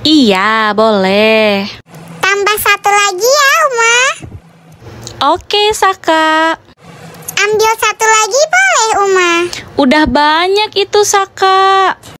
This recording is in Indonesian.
Iya, boleh. Tambah satu lagi ya, Uma. Oke, Saka. Ambil satu lagi boleh, Uma. Udah banyak itu, Saka.